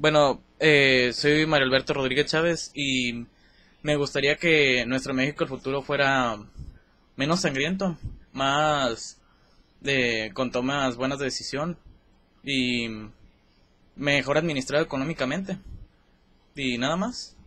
Bueno, eh, soy Mario Alberto Rodríguez Chávez y me gustaría que nuestro México el futuro fuera menos sangriento, más de, con tomas buenas de decisión y mejor administrado económicamente. Y nada más.